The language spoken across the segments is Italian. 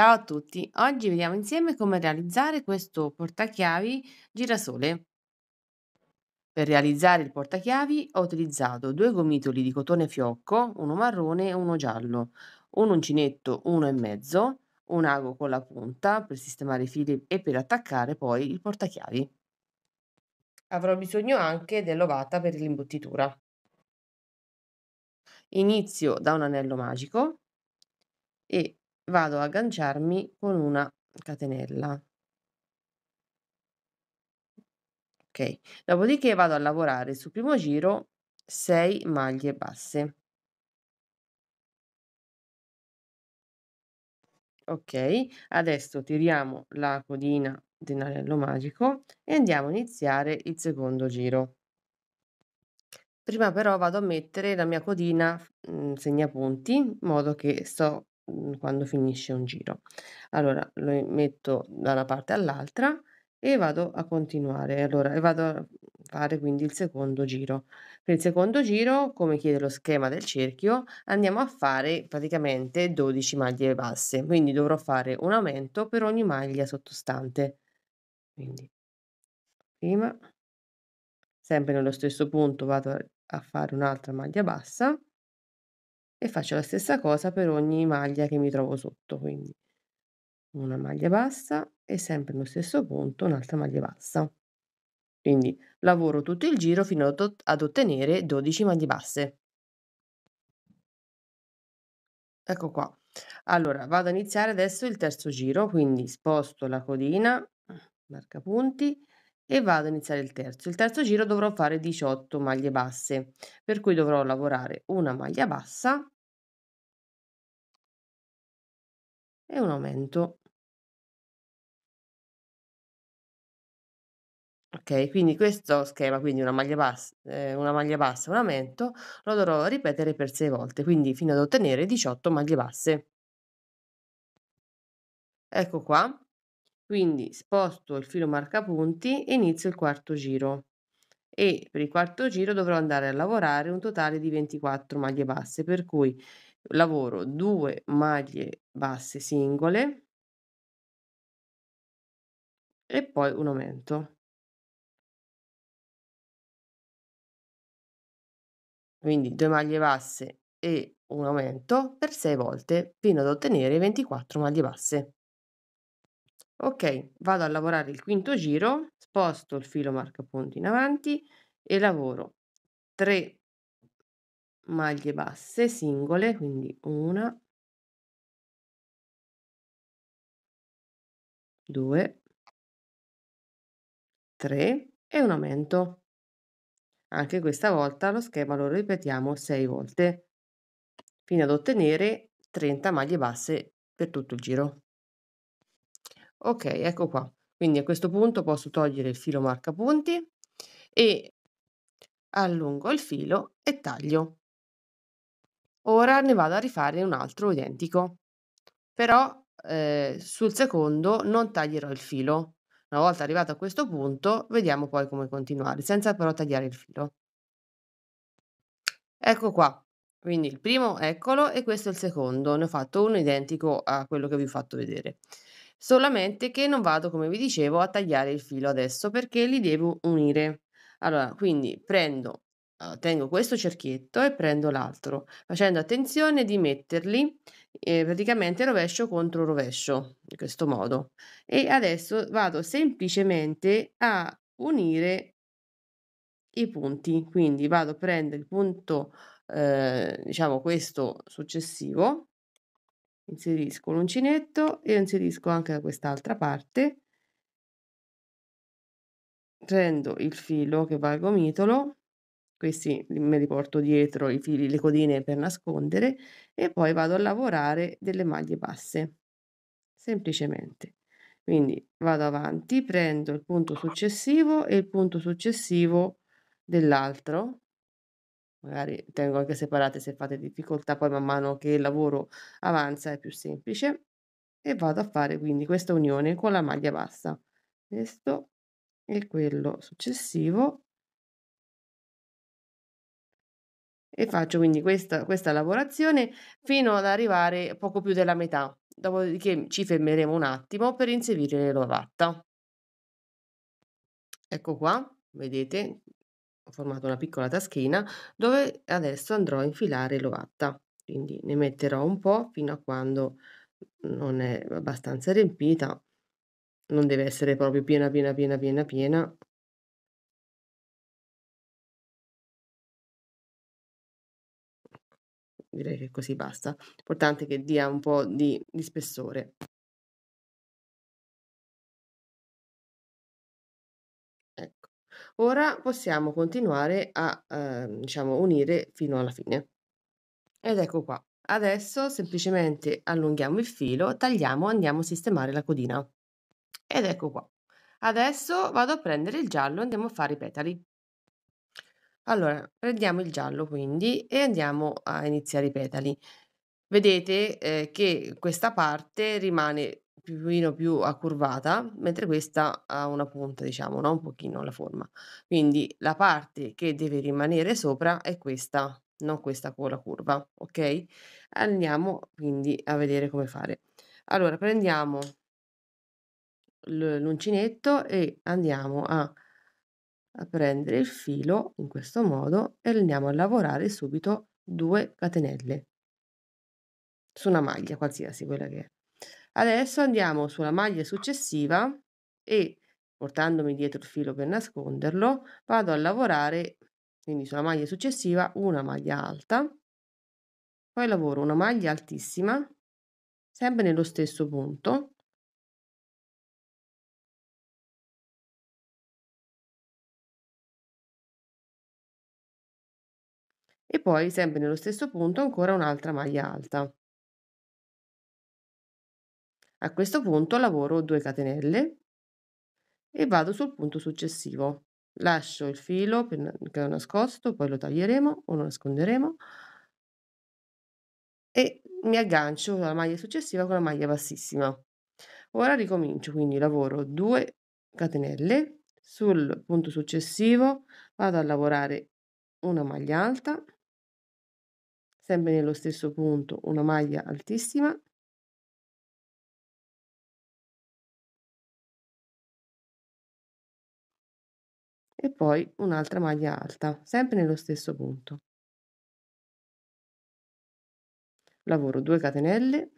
Ciao a tutti, oggi vediamo insieme come realizzare questo portachiavi girasole. Per realizzare il portachiavi ho utilizzato due gomitoli di cotone fiocco, uno marrone e uno giallo, un uncinetto e mezzo, un ago con la punta per sistemare i fili e per attaccare poi il portachiavi. Avrò bisogno anche dell'ovata per l'imbottitura. Inizio da un anello magico e vado a agganciarmi con una catenella. Ok, dopodiché vado a lavorare sul primo giro 6 maglie basse. Ok, adesso tiriamo la codina dell'anello magico e andiamo a iniziare il secondo giro. Prima però vado a mettere la mia codina mh, mm, segnapunti in modo che sto Mhmm, quando finisce un giro. Allora lo metto da una parte all'altra e vado a continuare. Allora e vado a fare quindi il secondo giro. Per il secondo giro, come chiede lo schema del cerchio, andiamo a fare praticamente 12 maglie basse, quindi dovrò fare un aumento per ogni maglia sottostante. Quindi prima, sempre nello stesso punto vado a fare un'altra maglia bassa e faccio la stessa cosa per ogni maglia che mi trovo sotto, quindi una maglia bassa e sempre nello stesso punto un'altra maglia bassa. Quindi lavoro tutto il giro fino ad ottenere 12 maglie basse. Ecco qua. Allora, vado a iniziare adesso il terzo giro, quindi sposto la codina, marca punti, e vado a iniziare il terzo. Il terzo giro dovrò fare 18 maglie basse, per cui dovrò lavorare una maglia bassa e un aumento. Ok, quindi questo schema, quindi una maglia bassa, eh, una maglia bassa, un aumento, lo dovrò ripetere per 6 volte, quindi fino ad ottenere 18 maglie basse. Ecco qua, quindi sposto il filo marcapunti e inizio il quarto giro. E per il quarto giro dovrò andare a lavorare un totale di 24 maglie basse, per cui lavoro 2 maglie basse singole e poi un aumento. Quindi 2 maglie basse e un aumento per 6 volte fino ad ottenere 24 maglie basse. Ok, vado a lavorare il quinto giro, sposto il filo marca punti in avanti e lavoro 3 maglie basse singole, quindi una, due, tre e un aumento. Anche questa volta lo schema lo ripetiamo 6 volte, fino ad ottenere 30 maglie basse per tutto il giro. Ok, ecco qua. Quindi a questo punto posso togliere il filo marca punti e allungo il filo e taglio. Ora ne vado a rifare un altro identico, però eh, sul secondo non taglierò il filo. Una volta arrivato a questo punto vediamo poi come continuare, senza però tagliare il filo. Ecco qua, quindi il primo eccolo e questo è il secondo, ne ho fatto uno identico a quello che vi ho fatto vedere solamente che non vado, come vi dicevo, a tagliare il filo adesso perché li devo unire. Allora, quindi prendo, eh, tengo questo cerchietto e prendo l'altro, facendo attenzione di metterli eh, praticamente rovescio contro rovescio, in questo modo. E adesso vado semplicemente a unire i punti, quindi vado a prendere il punto, eh, diciamo questo successivo, inserisco l'uncinetto e inserisco anche da quest'altra parte prendo il filo che va al gomitolo questi me li porto dietro i fili le codine per nascondere e poi vado a lavorare delle maglie basse semplicemente quindi vado avanti prendo il punto successivo e il punto successivo dell'altro Magari tengo anche separate se fate difficoltà, poi man mano che il lavoro avanza è più semplice e vado a fare quindi questa unione con la maglia bassa. Questo e quello successivo e faccio quindi questa, questa lavorazione fino ad arrivare poco più della metà, dopodiché ci fermeremo un attimo per inserire l'ovatta. Ecco qua, vedete, ho formato una piccola taschina dove adesso andrò a infilare l'ovatta. Quindi ne metterò un po' fino a quando non è abbastanza riempita. Non deve essere proprio piena, piena, piena, piena, piena. Direi che così basta. L'importante è che dia un po' di, di spessore. Ora possiamo continuare a eh, diciamo unire fino alla fine. Ed ecco qua. Adesso semplicemente allunghiamo il filo, tagliamo, andiamo a sistemare la codina. Ed ecco qua. Adesso vado a prendere il giallo e andiamo a fare i petali. Allora, prendiamo il giallo quindi e andiamo a iniziare i petali. Vedete eh, che questa parte rimane più o meno più a curvata, mentre questa ha una punta, diciamo, no? un pochino la forma. Quindi la parte che deve rimanere sopra è questa, non questa con la curva, ok? Andiamo quindi a vedere come fare. Allora, prendiamo l'uncinetto e andiamo a, a prendere il filo in questo modo e andiamo a lavorare subito due catenelle su una maglia qualsiasi quella che è Adesso andiamo sulla maglia successiva e portandomi dietro il filo per nasconderlo vado a lavorare quindi sulla maglia successiva una maglia alta poi lavoro una maglia altissima sempre nello stesso punto e poi sempre nello stesso punto ancora un'altra maglia alta a questo punto lavoro 2 catenelle e vado sul punto successivo. Lascio il filo che ho nascosto, poi lo taglieremo o lo nasconderemo e mi aggancio alla maglia successiva con la maglia bassissima. Ora ricomincio, quindi lavoro 2 catenelle sul punto successivo, vado a lavorare una maglia alta, sempre nello stesso punto una maglia altissima e poi un'altra maglia alta, sempre nello stesso punto. Lavoro 2 catenelle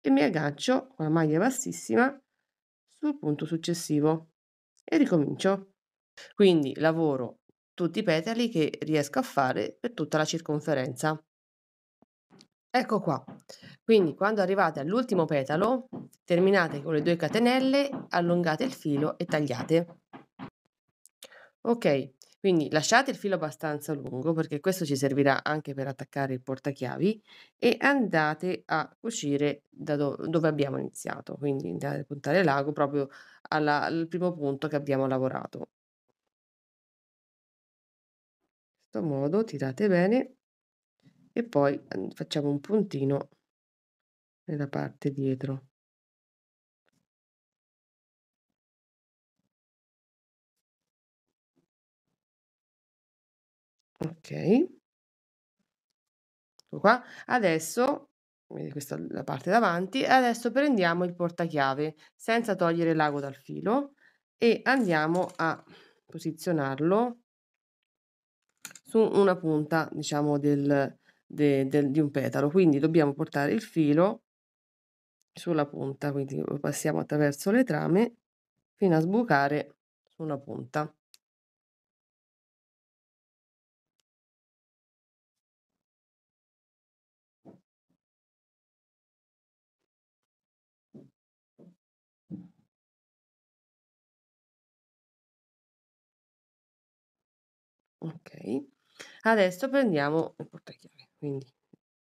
e mi aggancio con la maglia bassissima sul punto successivo e ricomincio. Quindi lavoro tutti i petali che riesco a fare per tutta la circonferenza. Ecco qua. Quindi quando arrivate all'ultimo petalo, terminate con le 2 catenelle, allungate il filo e tagliate. Ok, quindi lasciate il filo abbastanza lungo perché questo ci servirà anche per attaccare il portachiavi e andate a uscire da do dove abbiamo iniziato, quindi andate a puntare l'ago proprio alla, al primo punto che abbiamo lavorato. In questo modo tirate bene e poi mm, facciamo un puntino nella parte dietro. ok ecco qua adesso questa è la parte davanti adesso prendiamo il portachiave senza togliere l'ago dal filo e andiamo a posizionarlo su una punta diciamo del, de, del, di un petalo quindi dobbiamo portare il filo sulla punta quindi passiamo attraverso le trame fino a sbucare su una punta ok Adesso prendiamo il portachiavi, quindi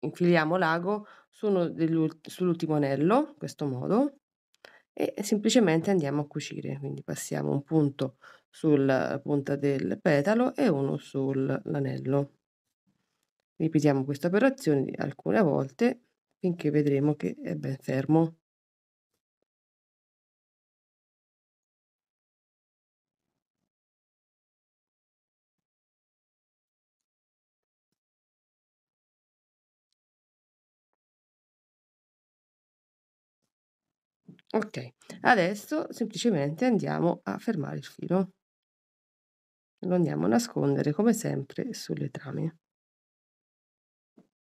infiliamo l'ago su uno sull'ultimo anello, in questo modo, e semplicemente andiamo a cucire, quindi passiamo un punto sulla punta del petalo e uno sull'anello. Ripetiamo questa operazione alcune volte finché vedremo che è ben fermo. Ok, adesso semplicemente andiamo a fermare il filo. Lo andiamo a nascondere come sempre sulle trame.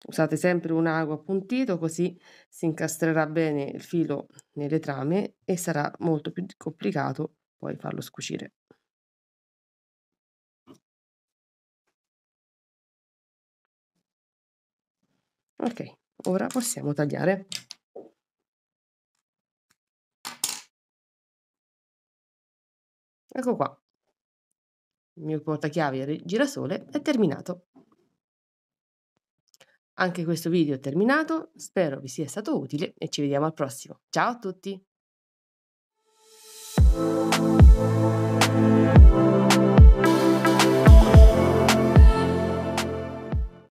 Usate sempre un ago appuntito così si incastrerà bene il filo nelle trame e sarà molto più complicato poi farlo scucire. Ok, ora possiamo tagliare. Ecco qua. Il mio portachiavi girasole è terminato. Anche questo video è terminato, spero vi sia stato utile e ci vediamo al prossimo. Ciao a tutti!